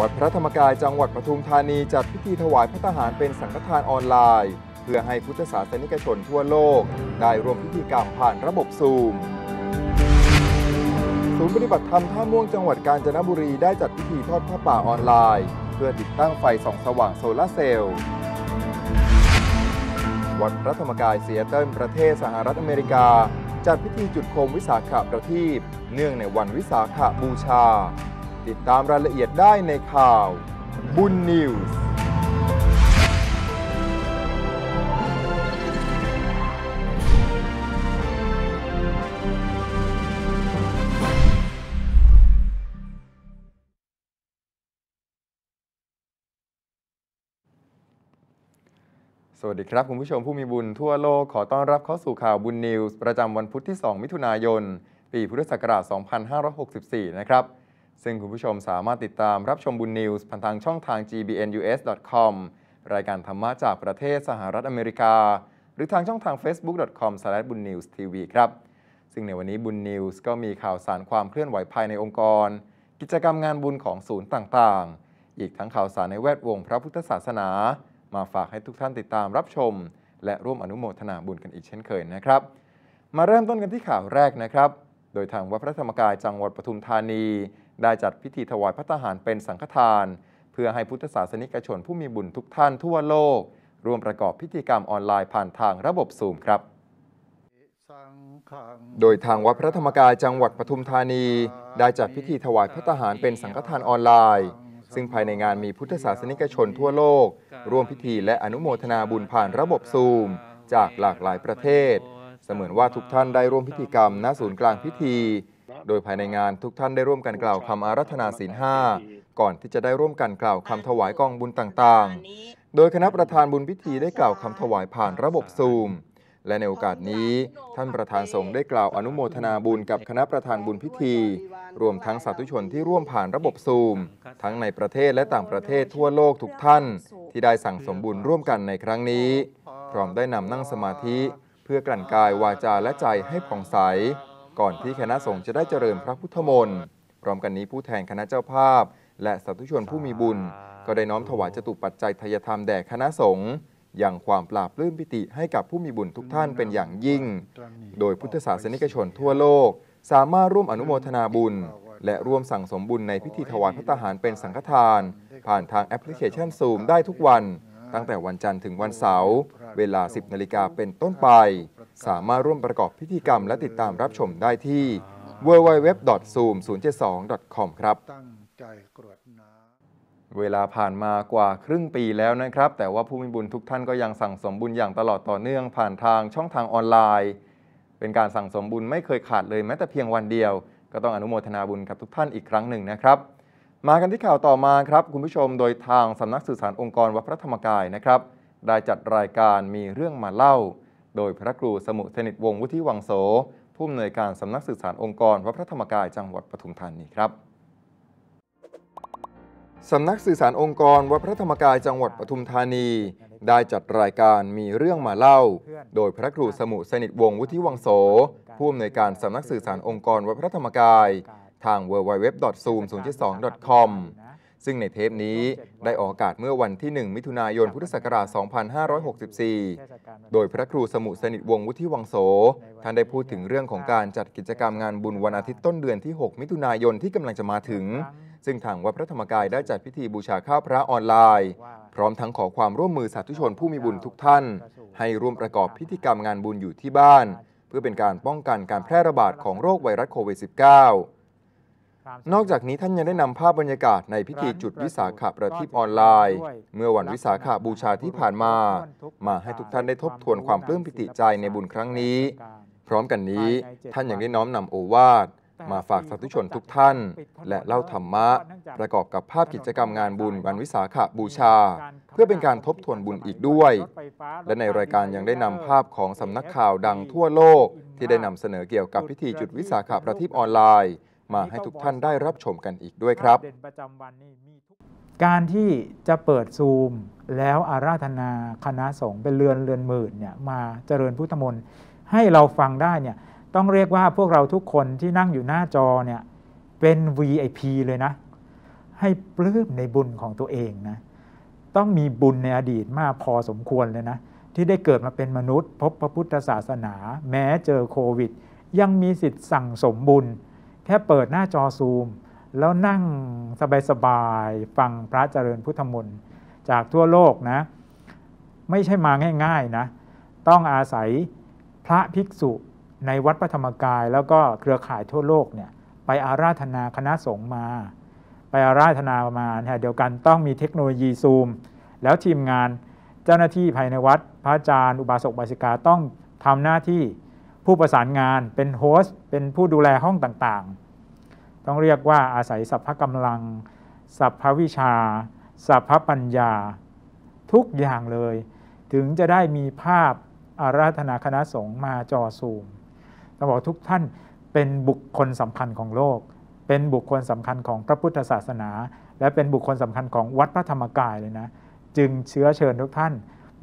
วัดพระธรรมกายจังหวัดปทุมธานีจัดพิธีถวายพระทหารเป็นสังฆทานออนไลน์ เพื่อให้พุทธศาสนิกชนทั่วโลกได้ร่วมพิธีกรรมผ่านระบบซูม ศูนย์ปฏิบัติธรรมท่าม่วงจังหวัดกาญจนบุรีได้จัดพิธีทอดผ้าป่าออนไลน์ เพื่อติดตั้งไฟส่อง สว่างโซลาเซลล์ วัดพระธรรมกายเซียเติลประเทศสหรัฐอเมริกา จัดพิธีจุดโคมวิสาขะประทีปเนื่องในวันวิสาขบูชาติดตามรายละเอียดได้ในข่าวบุญนิวส์สวัสดีครับ คุณผู้ชมผู้มีบุญทั่วโลก ขอต้อนรับเข้าสู่ข่าวบุญนิวส์ประจำวันพุทธที่ 2 มิถุนายน ปีพุทธศักราช 2564 นะครับซึ่งคุณผู้ชมสามารถติดตามรับชมบุญนิวส์ผ่านทางช่องทาง gbnus.com รายการธรรมะจากประเทศสหรัฐอเมริกา หรือทางช่องทาง facebook.com/bunnewstv ครับ ซึ่งในวันนี้บุญนิวส์ก็มีข่าวสารความเคลื่อนไหวภายในองค์กร กิจกรรมงานบุญของศูนย์ต่างๆ อีกทั้งข่าวสารในแวดวงพระพุทธศาสนา มาฝากให้ทุกท่านติดตามรับชม และร่วมอนุโมทนาบุญกันอีกเช่นเคยนะครับ มาเริ่มต้นกันที่ข่าวแรกนะครับ โดยทางวัดพระธรรมกายจังหวัดปทุมธานีได้จัดพิธีถวายพระทหารเป็นสังฆทาน เพื่อให้พุทธศาสนิกชนผู้มีบุญทุกท่านทั่วโลกร่วมประกอบพิธีกรรมออนไลน์ผ่านทางระบบซูมครับ โดยทางวัดพระธรรมกายจังหวัดปทุมธานี ได้จัดพิธีถวายพระทหารเป็นสังฆทานออนไลน์ ซึ่งภายในงานมีพุทธศาสนิกชนทั่วโลกร่วมพิธีและอนุโมทนาบุญผ่านระบบซูม จากหลากหลายประเทศ เสมือนว่าทุกท่านได้ร่วมพิธีกรรมณศูนย์กลางพิธีโดยภายในงานทุกท่านได้ร่วมกันกล่าวคำอารัธนาศีลห้าก่อนที่จะได้ร่วมกันกล่าวคำถวายกองบุญต่างๆ โดยคณะประธานบุญพิธีได้กล่าวคำถวายผ่านระบบซูม และในโอกาสนี้ ท่านประธานสงฆ์ได้กล่าวอนุโมทนาบุญกับคณะประธานบุญพิธี รวมทั้งสาธุชนที่ร่วมผ่านระบบซูม ทั้งในประเทศและต่างประเทศทั่วโลกทุกท่าน ที่ได้สั่งสมบุญร่วมกันในครั้งนี้พร้อมได้นำนั่งสมาธิ เพื่อกลั่นกายวาจาและใจให้ผ่องใสก่อนที่คณะสงฆ์จะได้เจริญพระพุทธมนต์ พร้อมกันนี้ผู้แทนคณะเจ้าภาพ และสาธุชนผู้มีบุญ ก็ได้น้อมถวายจตุปัจจัยทยธรรมแด่คณะสงฆ์อย่างความปราบรลื้มปิติให้กับผู้มีบุญทุกท่านเป็นอย่างยิ่ง โดยพุทธศาสนิกชนทั่วโลก สามารถร่วมอนุโมทนาบุญ และร่วมสั่งสมบุญในพิธีถวายพระทหารเป็นสังฆทาน ผ่านทางแอปพลิเคชันซูมได้ทุกวัน ตั้งแต่วันจันทร์ถึงวันเสาร์เวลา 10 นาฬิกาเป็นต้นไปสามารถร่วมประกอบพิธีกรรมและติดตามรับชมได้ที่ www.zoom072.com ครับเวลาผ่านมากว่าครึ่งปีแล้วนะครับ แต่ว่าผู้มีบุญทุกท่านก็ยังสั่งสมบุญอย่างตลอดต่อเนื่องผ่านทางช่องทางออนไลน์ เป็นการสั่งสมบุญไม่เคยขาดเลยแม้แต่เพียงวันเดียว ก็ต้องอนุโมทนาบุญกับทุกท่านอีกครั้งหนึ่งนะครับ มากันที่ข่าวต่อมาครับ คุณผู้ชมโดยทางสำนักสื่อสารองค์กรวัดพระธรรมกายนะครับได้จัดรายการมีเรื่องมาเล่าโดยพระครูสมุสนิตวงศ์วุฒิวังโสผู้อำนวยการสำนักสื่อสารองค์กรวัดพระธรรมกายจังหวัดปทุมธานีครับสำนักสื่อสารองค์กรวัดพระธรรมกายจังหวัดปทุมธานี ได้จัดรายการมีเรื่องมาเล่า โดยพระครูสมุสนิทวงศ์วุฒิวังโสผู้อำนวยการสำนักสื่อสารองค์กรวัดพระธรรมกายทาง w w w z o o m 0 2 c o m ซึ่งในเทปนี้ได้ออกอากาศเมื่อวันที่ 1 มิถุนายนพุทธศักราช 2564 โดยพระครูสมุสนิทวงศ์วุฒิวังโส ท่านได้พูดถึงเรื่องของการจัดกิจกรรมงานบุญวันอาทิตย์ต้นเดือนที่ 6 มิถุนายนที่กำลังจะมาถึง ซึ่งทางวัดพระธรรมกายได้จัดพิธีบูชาข้าวพระออนไลน์ พร้อมทั้งขอความร่วมมือสาธุชนผู้มีบุญทุกท่าน ให้ร่วมประกอบพิธีกรรมงานบุญอยู่ที่บ้านเพื่อเป็นการป้องกันการแพร่ระบาดของโรคไวรัสโควิด -19 นอกจากนี้ท่านยังได้นำภาพบรรยากาศในพิธีจุดวิสาขประทีปออนไลน์ เมื่อวันวิสาขาบูชาที่ผ่านมา มาให้ทุกท่านได้ทบทวนความปลื้มปิติใจในบุญครั้งนี้ พร้อมกันนี้ท่านยังได้น้อมนำโอวาทมาฝากสาธุชนทุกท่าน และเล่าธรรมะ ประกอบกับภาพกิจกรรมงานบุญวันวิสาขบูชา เพื่อเป็นการทบทวนบุญอีกด้วย และในรายการยังได้นำภาพของสำนักข่าวดังทั่วโลก ที่ได้นำเสนอเกี่ยวกับพิธีจุดวิสาขประทีปออนไลน์มาให้ทุกท่านได้รับชมกันอีกด้วยครับกการที่จะเปิดซูมแล้วอาราธนาคณะสงฆ์เป็นเรือนเรือนหมื่นเนี่ยมาเจริญพุทธมนต์ให้เราฟังได้เนี่ยต้องเรียกว่าพวกเราทุกคนที่นั่งอยู่หน้าจอเนี่ยเป็น VIP เลยนะ ให้ปลื้มในบุญของตัวเองนะต้องมีบุญในอดีตมากพอสมควรเลยนะ ที่ได้เกิดมาเป็นมนุษย์พบพระพุทธศาสนา แม้เจอโควิด ยังมีสิทธิ์สั่งสมบุญแค่เปิดหน้าจอซูม แล้วนั่งสบายๆฟังพระเจริญพุทธมนต์ จากทั่วโลกนะไม่ใช่มาง่ายๆนะต้องอาศัยพระภิกษุในวัดพระธรรมกาย แล้วก็เครือข่ายทั่วโลกเนี่ยไปอาราธนาคณะสงฆ์มา ไปอาราธนามาเดียวกันต้องมีเทคโนโลยีซูม แล้วทีมงานเจ้าหน้าที่ภายในวัด พระอาจารย์อุบาสกบาสิกาต้องทำหน้าที่ผู้ประสานงานเป็นโฮสต์เป็นผู้ดูแลห้องต่างๆ ต้องเรียกว่าอาศัยสัพพกำลัง สัพพวิชา สัพพปัญญาทุกอย่างเลย ถึงจะได้มีภาพอาราธนาคณะสงฆ์มาจอสูมต้องบอกทุกท่านเป็นบุคคลสำคัญของโลก เป็นบุคคลสำคัญของพระพุทธศาสนา และเป็นบุคคลสำคัญของวัดพระธรรมกายเลยนะ จึงเชื้อเชิญทุกท่าน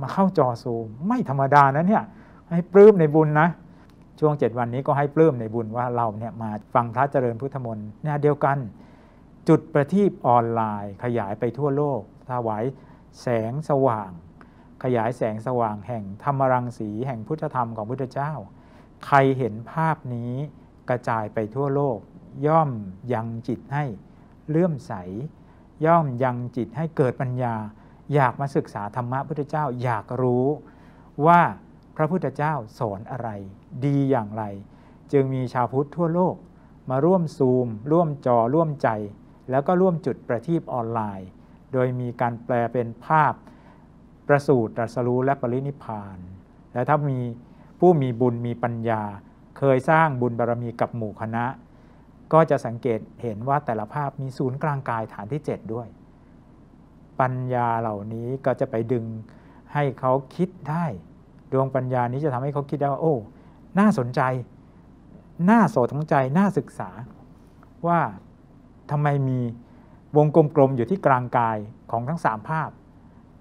มาเข้าจอสูมไม่ธรรมดานะเนี่ยให้ปลื้มในบุญนะช่วง 7 วันนี้ก็ให้ปลื้มในบุญว่าเราเนี่ยมาฟังพระเจริญพุทธมนต์เนี่ยเดียวกัน จุดประทีปออนไลน์ ขยายไปทั่วโลกถวายแสงสว่าง ขยายแสงสว่างแห่งธรรมรังสีแห่งพุทธธรรมของพุทธเจ้า ใครเห็นภาพนี้กระจายไปทั่วโลกย่อมยังจิตให้เลื่อมใส ย่อมยังจิตให้เกิดปัญญาอยากมาศึกษาธรรมะพุทธเจ้าอยากรู้ว่าพระพุทธเจ้าสอนอะไร ดีอย่างไร จึงมีชาวพุทธทั่วโลก มาร่วมซูมร่วมจอ ร่วมใจ แล้วก็ร่วมจุดประทีปออนไลน์ โดยมีการแปลเป็นภาพประสูตรตรัสรู้และปรินิพาน และถ้ามีผู้มีบุญมีปัญญาเคยสร้างบุญบารรมีกับหมู่คณะ ก็จะสังเกตเห็นว่าแต่ละภาพมีศูนย์กลางกายฐานที่ 7 ด้วย ปัญญาเหล่านี้ก็จะไปดึงให้เขาคิดได้ดวงปัญญานี้จะทำให้เขาคิดได้ว่าโอ้ น่าสนใจ น่าโสดงใจ น่าศึกษา ว่าทำไมมีวงกลมๆอยู่ที่กลางกายของทั้งสามภาพ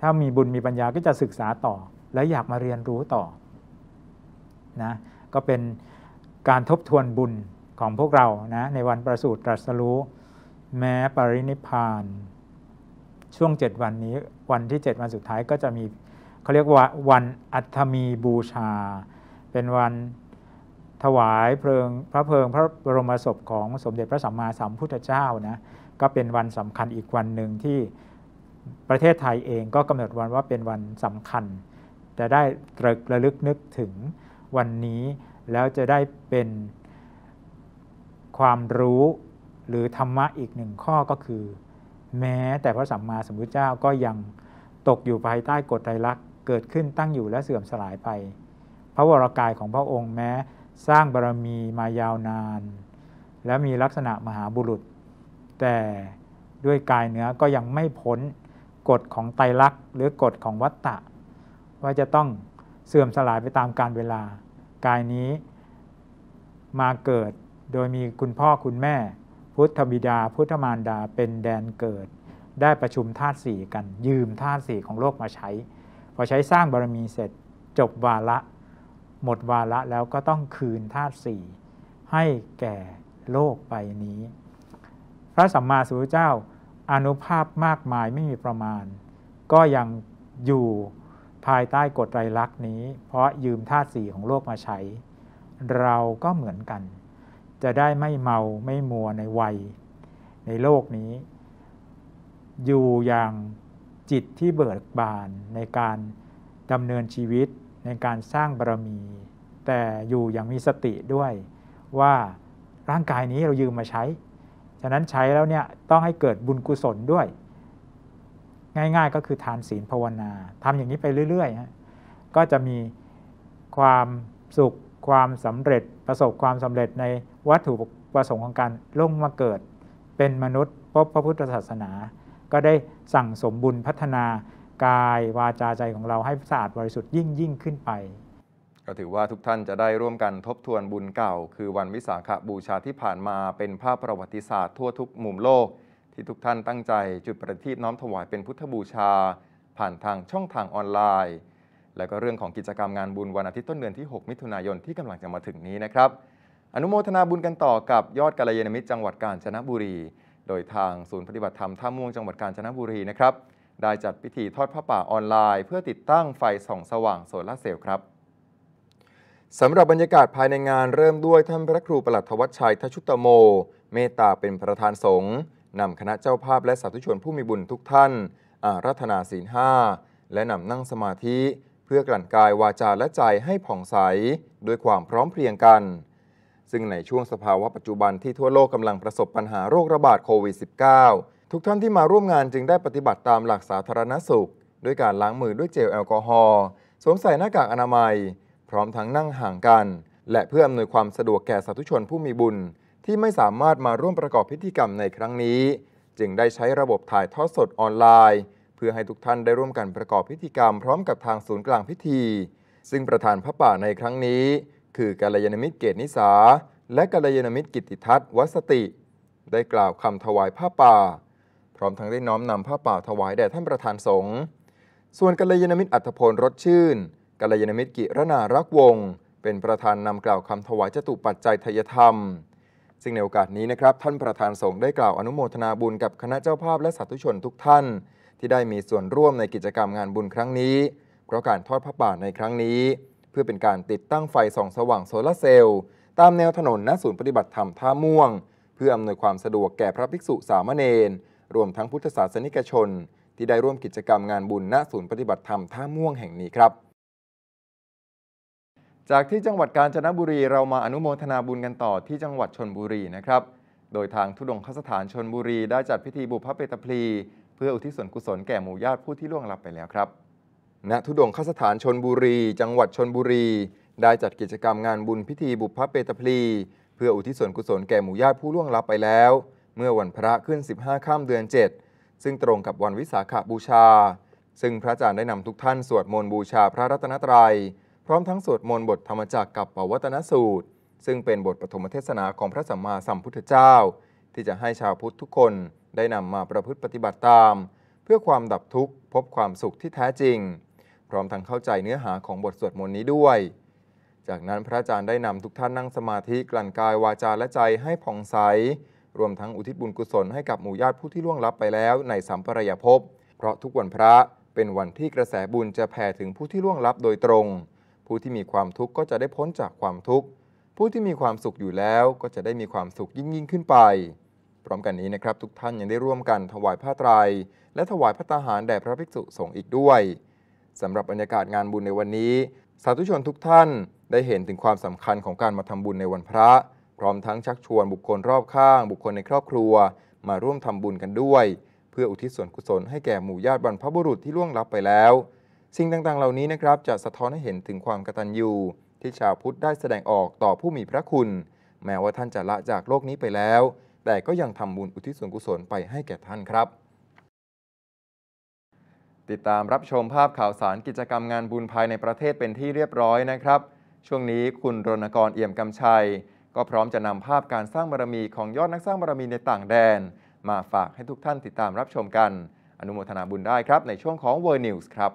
ถ้ามีบุญมีปัญญาก็จะศึกษาต่อ และอยากมาเรียนรู้ต่อนะ ก็เป็นการทบทวนบุญของพวกเรานะในวันประสูติตรัสรู้แม้ปรินิพาน ช่วง 7 วันนี้วันที่ 7 วันสุดท้ายก็จะมีเขาเรียกว่าวันอัฐมีบูชา เป็นวันถวายเพลิงพระเพลิงพระบรมศพของสมเด็จพระสัมมาสัมพุทธเจ้านะก็เป็นวันสำคัญอีกวันหนึ่งที่ประเทศไทยเองก็กำหนดวันว่าเป็นวันสำคัญจะได้ตรึกระลึกนึกถึงวันนี้ แล้วจะได้เป็นความรู้หรือธรรมะอีกหนึ่งข้อก็คือ แม้แต่พระสัมมาสัมพุทธเจ้าก็ยังตกอยู่ภายใต้กฎไตรลักษณเกิดขึ้นตั้งอยู่และเสื่อมสลายไปพระวรากายของพระองค์แม้ สร้างบารมีมายาวนาน และมีลักษณะมหาบุรุษ แต่ด้วยกายเนื้อก็ยังไม่พ้น กฎของไตรลักษณ์หรือกฎของวัตตะ ว่าจะต้องเสื่อมสลายไปตามกาลเวลา กายนี้มาเกิดโดยมีคุณพ่อคุณแม่ พุทธบิดา พุทธมารดาเป็นแดนเกิด ได้ประชุมธาตุสี่กัน ยืมธาตุสี่ของโลกมาใช้พอใช้สร้างบารมีเสร็จจบวาระหมดวาระแล้วก็ต้องคืนธาตุสี่ให้แก่โลกไปนี้พระสัมมาสัมพุทธเจ้าอนุภาพมากมายไม่มีประมาณ ก็ยังอยู่ภายใต้กฎไตรลักษณ์นี้ เพราะยืมธาตุสี่ของโลกมาใช้ เราก็เหมือนกัน จะได้ไม่เมาไม่มัวในวัย ในโลกนี้ อยู่อย่างจิตที่เบิกบานในการดำเนินชีวิตในการสร้างบารมี แต่อยู่อย่างมีสติด้วย ว่าร่างกายนี้เรายืมมาใช้ฉะนั้นใช้แล้วเนี่ยต้องให้เกิดบุญกุศลด้วย ง่ายๆก็คือทานศีลภาวนาทำอย่างนี้ไปเรื่อยๆ ก็จะมีความสุขความสำเร็จประสบความสำเร็จในวัตถุประสงค์ของการลงมาเกิดเป็นมนุษย์ พบพระพุทธศาสนาก็ได้สั่งสมบุญพัฒนากาย วาจาใจของเราให้สะอาดบริสุทธิ์ยิ่งยิ่งขึ้นไป ก็ถือว่าทุกท่านจะได้ร่วมกันทบทวนบุญเก่า คือวันวิสาขบูชาที่ผ่านมาเป็นภาพประวัติศาสตร์ทั่วทุกมุมโลก ที่ทุกท่านตั้งใจจุดประทีปน้อมถวายเป็นพุทธบูชาผ่านทางช่องทางออนไลน์ และก็เรื่องของกิจกรรมงานบุญวันอาทิตย์ต้นเดือนที่ 6 มิถุนายนที่กำลังจะมาถึงนี้นะครับอนุโมทนาบุญกันต่อ กับยอดกัลยาณมิตรจังหวัดกาญจนบุรีโดยทางศูนย์ปฏิบัติธรรมท่าม่วงจังหวัดกาญจนบุรีนะครับได้จัดพิธีทอดผ้าป่าออนไลน์ เพื่อติดตั้งไฟส่อง สว่างโซลาเซลล์ครับสำหรับบรรยากาศภายในงานเริ่มด้วยท่านพระครูประหลัดทวัชชัย ทชุตโม เมตตาเป็นประธานสงฆ์นำคณะเจ้าภาพและสาธุชนผู้มีบุญทุกท่านอารัธนาศีลห้าและนำนั่งสมาธิ เพื่อกลั่นกายวาจาและใจให้ผ่องใสด้วยความพร้อมเพรียงกันซึ่งในช่วงสภาวะปัจจุบันที่ทั่วโลกกำลังประสบปัญหาโรคระบาดโควิด -19 ทุกท่านที่มาร่วมงานจึงได้ปฏิบัติตามหลักสาธารณสุข ด้วยการล้างมือด้วยเจลแอลกอฮอล์สวมใส่หน้ากากอนามัยพร้อมทั้งนั่งห่างกัน และเพื่ออำนวยความสะดวกแก่สาธุชนผู้มีบุญ ที่ไม่สามารถมาร่วมประกอบพิธีกรรมในครั้งนี้ จึงได้ใช้ระบบถ่ายทอดสดออนไลน์ เพื่อให้ทุกท่านได้ร่วมกันประกอบพิธีกรรม พร้อมกับทางศูนย์กลางพิธี ซึ่งประธานพระป่าในครั้งนี้คือการยานมิตรเกตนิสา และการยานมิตรกิติทัศน์วัสติ ได้กล่าวคำถวายผ้าป่าพร้อมทั้งได้น้อมนำผ้าป่าถวายแด่ท่านประธานสงฆ์ส่วนกัลยาณมิตรอัฐพลรสชื่นกัลยาณมิตรกิรนารักวง เป็นประธานนำกล่าวคำถวายจตุปัจจัยทยธรรมซึ่งในโอกาสนี้นะครับท่านประธานสงฆ์ได้กล่าวอนุโมทนาบุญกับคณะเจ้าภาพและสาธุชนทุกท่าน ที่ได้มีส่วนร่วมในกิจกรรมงานบุญครั้งนี้ เพราะการทอดพระป่าในครั้งนี้เพื่อเป็นการติดตั้งไฟส่อง สว่างโซลาเซลล์ ตามแนวถนนณศูนย์ปฏิบัติธรรมท่าม่วง เพื่ออำนวยความสะดวกแก่พระภิกษุสามเณรรวมทั้งพุทธศาสนิกชนที่ได้ร่วมกิจกรรมงานบุญณศูนย์ปฏิบัติธรรมท่าม่วงแห่งนี้ครับ จากที่จังหวัดกาญจนบุรีเรามาอนุโมทนาบุญกันต่อ ที่จังหวัดชนบุรีนะครับ โดยทางทุดงคสถานชนบุรีได้จัดพิธีบุพเพเปตพลีเพื่ออุทิศส่วนกุศลแก่หมู่ญาติผู้ที่ล่วงลับไปแล้วครับณทุดงคสถานชนบุรี จังหวัดชนบุรี ได้จัดกิจกรรมงานบุญพิธีบุพเพเปตพลีเพื่ออุทิศส่วนกุศลแก่หมู่ญาติผู้ล่วงลับไปแล้ว เมื่อวันพระขึ้น 15 ข้ามเดือน 7 ซึ่งตรงกับวันวิสาขบูชา ซึ่งพระอาจารย์ได้นำทุกท่านสวดมนต์บูชาพระรัตนตรยัย พร้อมทั้งสวดมนต์บทธรรมจักกับปวัตนสูตร ซึ่งเป็นบทปฐมเทศนาของพระสัมมาสัมพุทธเจ้า ที่จะให้ชาวพุทธทุกคนได้นำมาประพฤติปฏิบัติตาม เพื่อความดับทุกข์พบความสุขที่แท้จริงพร้อมทั้งเข้าใจเนื้อหาของบทสวดมนต์นี้ด้วย จากนั้นพระอาจารย์ได้นำทุกท่านนั่งสมาธิ กลั่นกายวาจาและใจให้ผ่องใส รวมทั้งอุทิศบุญกุศลให้กับหมู่ญาติผู้ที่ล่วงลับไปแล้วในสัมปรายภพ เพราะทุกวันพระเป็นวันที่กระแสบุญจะแผ่ถึงผู้ที่ล่วงลับโดยตรง ผู้ที่มีความทุกข์ก็จะได้พ้นจากความทุกข์ ผู้ที่มีความสุขอยู่แล้วก็จะได้มีความสุขยิ่งยิ่งขึ้นไป พร้อมกันนี้นะครับทุกท่านยังได้ร่วมกัน ถวายผ้าไตรและถวายพระตาหารแด่พระภิกษุสงฆ์อีกด้วยสำหรับบรรยากาศงานบุญในวันนี้ สาธุชนทุกท่านได้เห็นถึงความสำคัญของการมาทำบุญในวันพระ พร้อมทั้งชักชวนบุคคลรอบข้าง บุคคลในครอบครัว มาร่วมทำบุญกันด้วย เพื่ออุทิศส่วนกุศลให้แก่หมู่ญาติบรรพบุรุษที่ล่วงลับไปแล้ว สิ่งต่างๆเหล่านี้นะครับจะสะท้อนให้เห็นถึงความกตัญญูที่ชาวพุทธได้แสดงออกต่อผู้มีพระคุณ แม้ว่าท่านจะละจากโลกนี้ไปแล้ว แต่ก็ยังทำบุญอุทิศส่วนกุศลไปให้แก่ท่านครับติดตามรับชมภาพข่าวสารกิจกรรมงานบุญภายในประเทศเป็นที่เรียบร้อยนะครับ ช่วงนี้คุณรณกร เอี่ยมกำชัย ก็พร้อมจะนำภาพการสร้างบารมีของยอดนักสร้างบารมีในต่างแดน มาฝากให้ทุกท่านติดตามรับชมกันอนุโมทนาบุญได้ครับในช่วงของ World News ครับ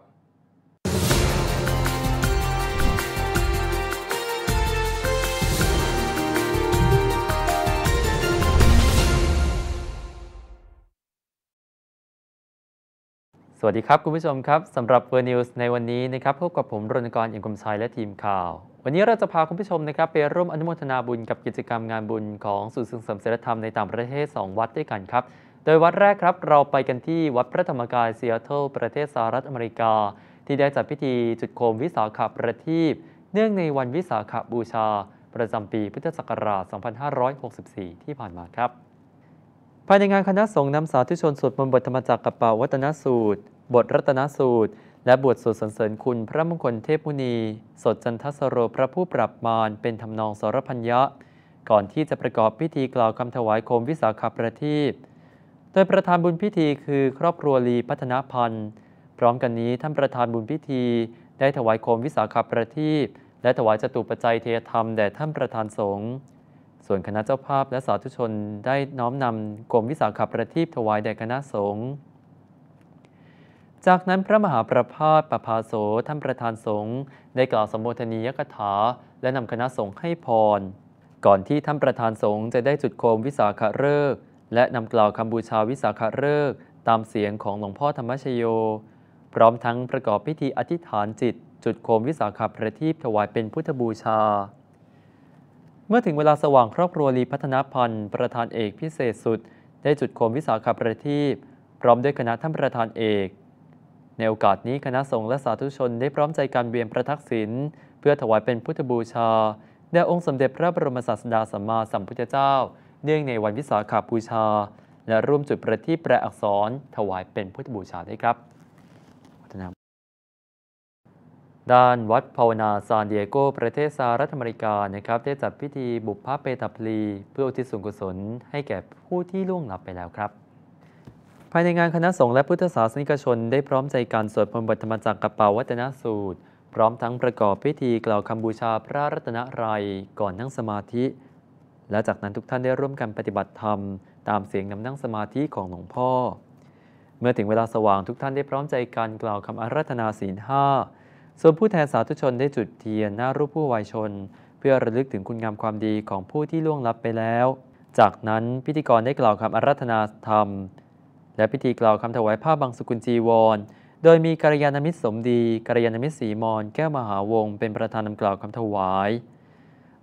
สวัสดีครับคุณผู้ชมครับสำหรับเวอร์นิวส์ในวันนี้นะครับพบกับผมรณกรอิงกรมชัยและทีมข่าว วันนี้เราจะพาคุณผู้ชมนะครับไปร่วมอนุโมทนาบุญกับกิจกรรมงานบุญของสุนย์ส่งเสริมศิลธรรมในต่างประเทศ 2 วัดด้วยกันครับ โดยวัดแรกครับเราไปกันที่วัดพระธรรมกายเซียเทิลประเทศสหรัฐอเมริกา ที่ได้จัดพิธีจุดโคมวิสาขประทีปเนื่องในวันวิสาขบูชาประจำปีพุทธศักราช 2564 ที่ผ่านมาครับภายในงานคณะสงฆ์นำสาธุชนสวดมนต์บทธรรมจักรกระเปาวัตนสูตร บทรัตนสูตร และบทสวดสรรเสริญคุณพระมงคลเทพมุนี สดจันทสโรพระผู้ปรับมารเป็นทำนองสรพัญญะ ก่อนที่จะประกอบพิธีกล่าวคำถวายโคมวิสาขาประทีปโดยประธานบุญพิธีคือครอบครัวลีพัฒนพันธ์ พร้อมกันนี้ท่านประธานบุญพิธี ได้ถวายโคมวิสาขาประทีปและถวายจตุปัจจัยเทธรรมแด่ท่านประธานสงฆ์ส่วนคณะเจ้าภาพและสาธุชนได้น้อมนำกรมวิสาขประทีปถวายแด่คณะสงฆ์ จากนั้นพระมหาประภาสประภาโสท่านประธานสงฆ์ได้กล่าวสมโภชนียกถา และนำคณะสงฆ์ให้พร ก่อนที่ท่านประธานสงฆ์จะได้จุดโคมวิสาขเริกและนำกล่าวคำบูชาวิสาขเริกตามเสียงของหลวงพ่อธรรมชโย พร้อมทั้งประกอบพิธีอธิษฐานจิต จุดโคมวิสาขประทีปถวายเป็นพุทธบูชาเมื่อถึงเวลาสว่างครอบครัวลีพัฒนพันธ์ประธานเอกพิเศษสุด ได้จุดโคมวิสาขประทีปพร้อมด้วยคณะท่านประธานเอก ในโอกาสนี้คณะสงฆ์และสาธุชนได้พร้อมใจกันเวียนประทักษิณเพื่อถวายเป็นพุทธบูชาแด่องค์สมเด็จพระบรมศาสดาสัมมาสัมพุทธเจ้า เนื่องในวันวิสาขบูชา และร่วมจุดประทีปแปลอักษร ถวายเป็นพุทธบูชาด้วยครับด้านวัดภาวนาซานดิเอโกประเทศสหรัฐอเมริกานะครับได้จัดพิธีบุพพเปตพลีเพื่ออุทิศส่วนกุศลให้แก่ผู้ที่ล่วงลับไปแล้วครับ ภายในงานคณะสงฆ์และพุทธศาสนิกชนได้พร้อมใจการสวดมนต์บทธรรมจักรกระเป๋าวัฒนสูตร พร้อมทั้งประกอบพิธีกล่าวคำบูชาพระรัตนรัยก่อนนั่งสมาธิ และจากนั้นทุกท่านได้ร่วมกันปฏิบัติธรรม ตามเสียงนำนั่งสมาธิของหลวงพ่อ เมื่อถึงเวลาสว่างทุกท่านได้พร้อมใจการกล่าวคำอาราธนาศีลห้าส่วนผู้แทนสาธุชนได้จุดเทียน หน้ารูปผู้วายชน เพื่อระลึกถึงคุณงามความดีของผู้ที่ล่วงลับไปแล้ว จากนั้นพิธีกรได้กล่าวคำอาราธนาธรรม และพิธีกล่าวคำถวายผ้าบางสุกุลจีวร โดยมีกัลยาณมิตรสมดีกัลยาณมิตรสีมอนแก้วมหาวง เป็นประธานนำกล่าวคำถวาย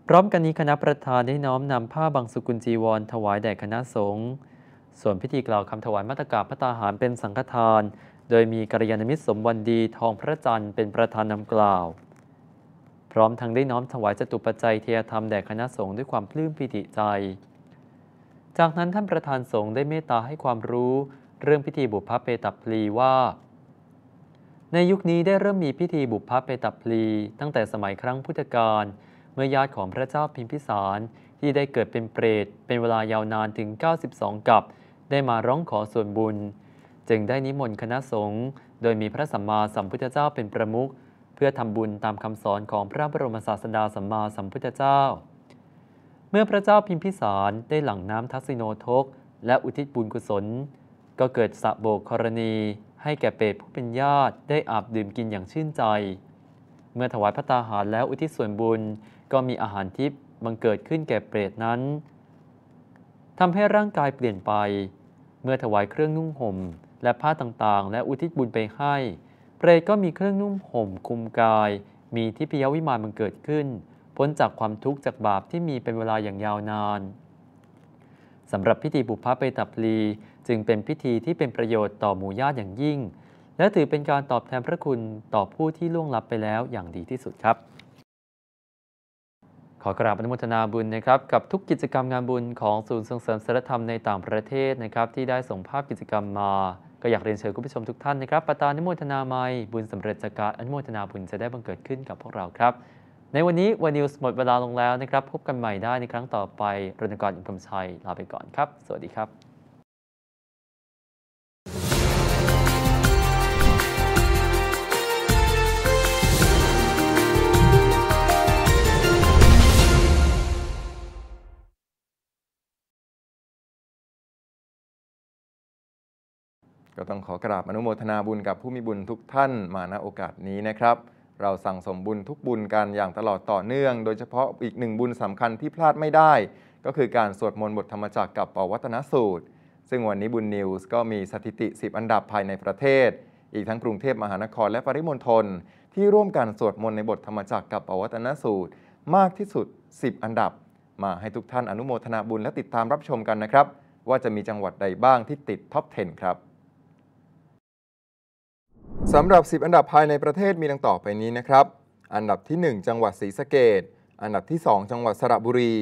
พร้อมกันนี้คณะประธานได้น้อมนำผ้าบางสุกุลจีวร ถวายแด่คณะสงฆ์ส่วนพิธีกล่าวคำถวายมัตกาพระตาหารเป็นสังฆทานโดยมีกัลยาณมิตรสมวันดีทองพระจันทร์เป็นประธานนำกล่าว พร้อมทั้งได้น้อมถวายจตุปัจจัยเทียธรรมแด่คณะสงฆ์ด้วยความปลื้มปิติใจ จากนั้นท่านประธานสงฆ์ได้เมตตาให้ความรู้ เรื่องพิธีบุพเพตัพลีว่า ในยุคนี้ได้เริ่มมีพิธีบุพเพตัพลีตั้งแต่สมัยครั้งพุทธกาลเมื่อญาติของพระเจ้าพิมพิสาร ที่ได้เกิดเป็นเปรตเป็นเวลายาวนานถึง 92 กับ ได้มาร้องขอส่วนบุญจึงได้นิมนต์คณะสงฆ์โดยมีพระสัมมาสัมพุทธเจ้าเป็นประมุขเพื่อทำบุญตามคำสอนของพระบรมศาสดาสัมมาสัมพุทธเจ้า เมื่อพระเจ้าพิมพิสารได้หลั่งน้ำทัศิโนทก และอุทิศบุญกุศลก็เกิดสะโบกกรณี ให้แก่เปรตผู้เป็นญาติได้อาบดื่มกินอย่างชื่นใจ เมื่อถวายพระตาหารแล้วอุทิศส่วนบุญก็มีอาหารทิพย์บังเกิดขึ้นแก่เปรตนั้นทำให้ร่างกายเปลี่ยนไป เมื่อถวายเครื่องนุ่งห่มและผ้าต่างๆ และอุทิศบุญไปให้ เปรตก็มีเครื่องนุ่มห่มคุมกาย มีที่พิยวิมานมันเกิดขึ้น พ้นจากความทุกข์จากบาปที่มีเป็นเวลาอย่างยาวนาน สำหรับพิธีบุพพาเปตัพลีจึงเป็นพิธีที่เป็นประโยชน์ต่อหมู่ญาติอย่างยิ่ง และถือเป็นการตอบแทนพระคุณต่อผู้ที่ล่วงลับไปแล้วอย่างดีที่สุดครับ ขอกราบอนุโมทนาบุญนะครับ กับทุกกิจกรรมงานบุญของศูนย์ส่งเสริมศิลธรรมในต่างประเทศนะครับที่ได้ส่งภาพกิจกรรมมาก็อยากเรียนเชิญคุณผู้ชมทุกท่านนะครับประตานิโมทนาไม่บุญสำเร็จจากการอนุโมทนาบุญ จะได้บังเกิดขึ้นกับพวกเราครับ ในวันนี้วันนิวส์หมดเวลาลงแล้วนะครับ พบกันใหม่ได้ในครั้งต่อไปรณกรอินทรมชัย ลาไปก่อนครับ สวัสดีครับก็ต้องขอกราบอนุโมทนาบุญกับผู้มีบุญทุกท่านมาณโอกาสนี้นะครับ เราสั่งสมบุญทุกบุญกันอย่างตลอดต่อเนื่อง โดยเฉพาะอีกหนึ่งบุญสำคัญที่พลาดไม่ได้ ก็คือการสวดมนต์บทธรรมจักรกับปวัตนสูตร ซึ่งวันนี้บุญนิวส์ก็มีสถิติ 10 อันดับภายในประเทศ อีกทั้งกรุงเทพมหานครและปริมณฑลที่ร่วมกันสวดมนต์ในบทธรรมจักรกับปวัตนสูตร มากที่สุด 10 อันดับ มาให้ทุกท่านอนุโมทนาบุญและติดตามรับชมกันนะครับว่าจะมีจังหวัดใดบ้างที่ติดท็อป10ครับสำหรับ 10 อันดับภายในประเทศมีดังต่อไปนี้นะครับ อันดับที่ 1 จังหวัดศรีสะเกดอันดับที่2จังหวัดสระบุรี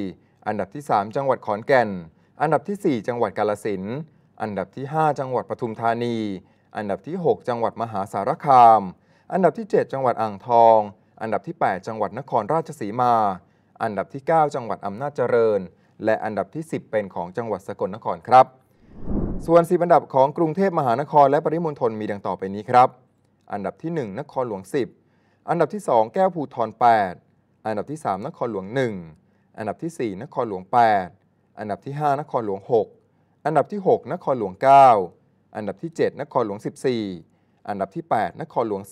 อันดับที่ 3 จังหวัดขอนแก่น อันดับที่ 4 จังหวัดกาฬสินธุ์ อันดับที่ 5 จังหวัดปทุมธานี อันดับที่ 6 จังหวัดมหาสารคาม อันดับที่ 7 จังหวัดอ่างทอง อันดับที่ 8 จังหวัดนครราชสีมา อันดับที่ 9 จังหวัดอำนาจเจริญ และอันดับที่ 10 เป็นของจังหวัดสกลนครครับ ส่วน 10อันดับของกรุงเทพมหานครและปริมณฑลมีดังต่อไปนี้ครับอันดับที่ 1 นครหลวง 10 อันดับที่ 2 แก้วภูทร8 อันดับที่ 3 นครหลวง 1 อันดับที่ 4 นครหลวง 8 อันดับที่ 5 นครหลวง 6 อันดับที่ 6 นครหลวง 9 อันดับที่ 7 นครหลวง 14 อันดับที่ 8 นครหลวง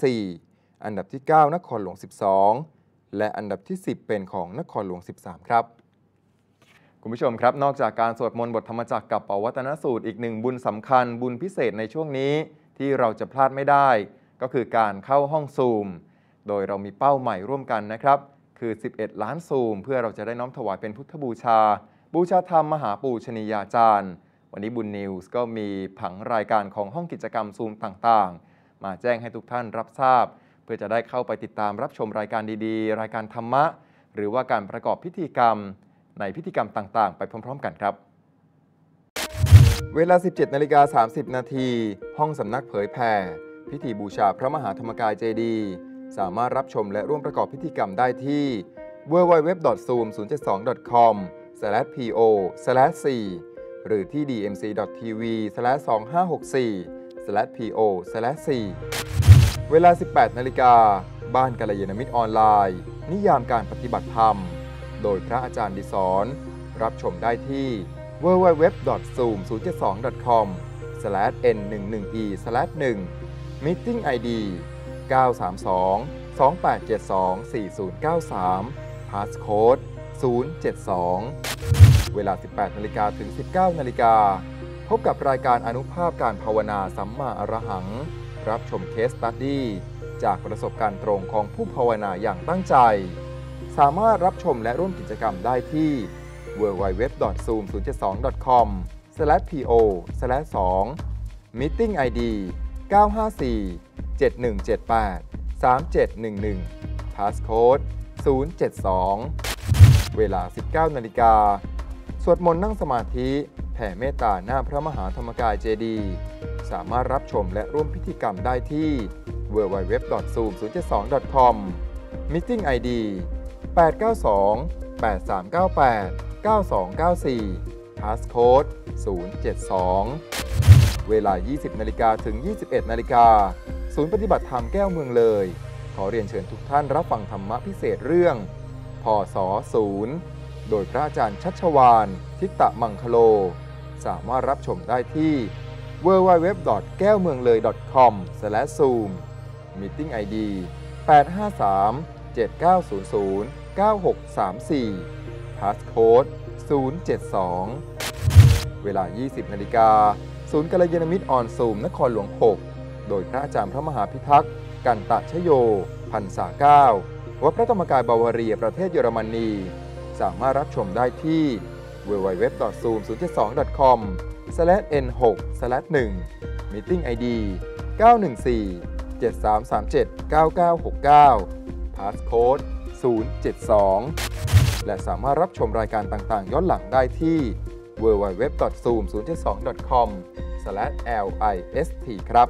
4 อันดับที่ 9 นครหลวง 12 และอันดับที่ 10 เป็นของนครหลวง 13 ครับ คุณผู้ชมครับ นอกจากการสวดมนต์บทธรรมจักรกับปวัตนสูตรอีกหนึ่งบุญสำคัญบุญพิเศษในช่วงนี้ที่เราจะพลาดไม่ได้ก็คือการเข้าห้องซูม โดยเรามีเป้าใหม่ร่วมกันนะครับ คือ 11 ล้านซูม เพื่อเราจะได้น้อมถวายเป็นพุทธบูชา บูชาธรรมมหาปูชนียาจารย์ วันนี้บุญนิวส์ก็มีผังรายการของห้องกิจกรรมซูมต่าง ๆ มาแจ้งให้ทุกท่านรับทราบ เพื่อจะได้เข้าไปติดตามรับชมรายการดีๆ รายการธรรมะ หรือว่าการประกอบพิธีกรรมในพิธีกรรมต่างๆ ไปพร้อมๆ กันครับ เวลา 17 นาฬิกา 30 นาที ห้องสำนักเผยแผ่พิธีบูชาพระมหาธรรมกายเจดีย์สามารถรับชมและร่วมประกอบพิธีกรรมได้ที่ www.zoom072.com/po/c หรือที่ dmc.tv/2564/po/c เวลา 18นาฬิกาบ้านกัลยาณมิตรออนไลน์ นิยามการปฏิบัติธรรม โดยพระอาจารย์ดิสอน รับชมได้ที่ www.zoom072.com/n11e/1 Meeting ID 932 2872 4093 Passcode 072 เวลา 18นาฬิกาถึง 19นาฬิกา พบกับรายการอนุภาพการภาวนาสัมมาอรหัง รับชมเคสตัดดี้จากประสบการณ์ตรงของผู้ภาวนาอย่างตั้งใจ สามารถรับชมและร่วมกิจกรรมได้ที่ www.zoom072.com/po/2 meeting ID 954 7178 3711 Passcode 072 เวลา 19นาฬิกาสวดมนต์นั่งสมาธิแผ่เมตตาหน้าพระมหาธรรมกายเจดีสามารถรับชมและร่วมพิธีกรรมได้ที่ www.zoom072.com Meeting ID 892 8398 9294 Passcode 072เวลา 20 นาฬิกาถึง 21 นาฬิกา ศูนย์ปฏิบัติธรรมแก้วเมืองเลย ขอเรียนเชิญทุกท่านรับฟังธรรมะพิเศษเรื่องพศศูนย์โดยพระอาจารย์ชัชวานทิตตะมังคโล สามารถรับชมได้ที่ w w w แก้วเมืองเลย com zoom meeting id 853 7900 9634พาสโค้ด072 เวลา 20 นาฬิกาศูนย์กัลยาณมิตรอ่อนสูม นครหลวง 6 โดยพระอาจารย์พระมหาพิทักษ์กันตะชโยพันษาเก้าวัดพระธรรมกายบาวาเรียประเทศเยอรมนี สามารถรับชมได้ที่ www.zoom072.com/n6/1 Meeting ID 914 7337-9969 p a s s c o d e 072 และสามารถรับชมรายการต่างๆ ย้อนหลังได้ที่ www.zoom072.com www.list ครับ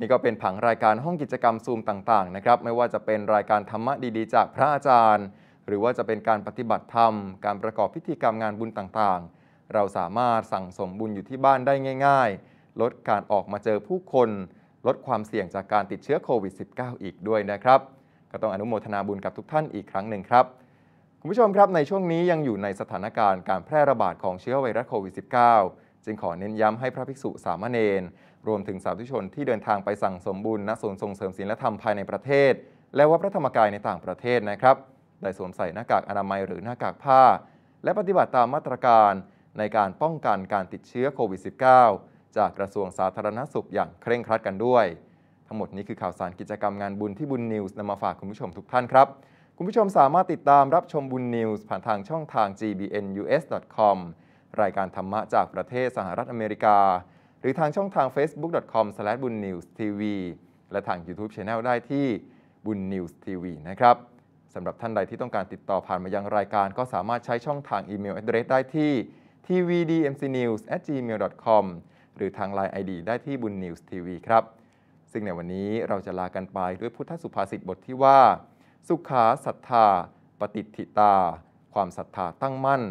นี่ก็เป็นผังรายการห้องกิจกรรมซูมต่าง ๆ นะครับ ไม่ว่าจะเป็นรายการธรรมะดีๆ จากพระอาจารย์ หรือว่าจะเป็นการปฏิบัติธรรมการประกอบพิธีกรรมงานบุญต่างๆ เราสามารถสั่งสมบุญอยู่ที่บ้านได้ง่าย ๆ ลดการออกมาเจอผู้คน ลดความเสี่ยงจากการติดเชื้อโควิด -19 อีกด้วยนะครับ ก็ต้องอนุโมทนาบุญกับทุกท่านอีกครั้งหนึ่งครับคุณผู้ชมครับในช่วงนี้ยังอยู่ในสถานการณ์การแพร่ระบาดของเชื้อไวรัสโควิด -19 จึงขอเน้นย้ำให้พระภิกษุสามเณรรวมถึงสาธุชนที่เดินทางไปสั่งสมบุญณศูนย์ส่งเสริมศีลธรรมภายในประเทศ และวัดพระธรรมกายในต่างประเทศนะครับได้สวมใส่หน้ากากอนามัยหรือหน้ากากผ้า และปฏิบัติตามมาตรการในการป้องกันการติดเชื้อโควิด -19 จากกระทรวงสาธารณสุขอย่างเคร่งครัดกันด้วย ทั้งหมดนี้คือข่าวสารกิจกรรมงานบุญที่บุญนิวส์นำมาฝากคุณผู้ชมทุกท่านครับคุณผู้ชมสามารถติดตามรับชมบุญนิวส์ผ่านทางช่องทาง gbnus.com รายการธรรมะจากประเทศสหรัฐอเมริกา หรือทางช่องทาง facebook.com/bunnewstv และทาง YouTube Channel ได้ที่บุญนิวส์ทีวีนะครับสำหรับท่านใดที่ต้องการติดต่อผ่านมายังรายการก็สามารถใช้ช่องทางอีเมล address ได้ที่ tvdmcnews@gmail.com หรือทาง Line ID ได้ที่บุญนิวส์ทีวีครับ ซึ่งในวันนี้เราจะลากันไปด้วยพุทธสุภาษิตบทที่ว่า สุขาศรัทธา ปฏิทิตา ความศรัทธาตั้งมั่น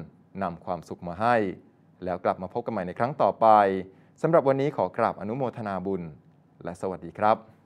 นำความสุขมาให้ แล้วกลับมาพบกันใหม่ในครั้งต่อไปสำหรับวันนี้ขอกราบอนุโมทนาบุญและสวัสดีครับ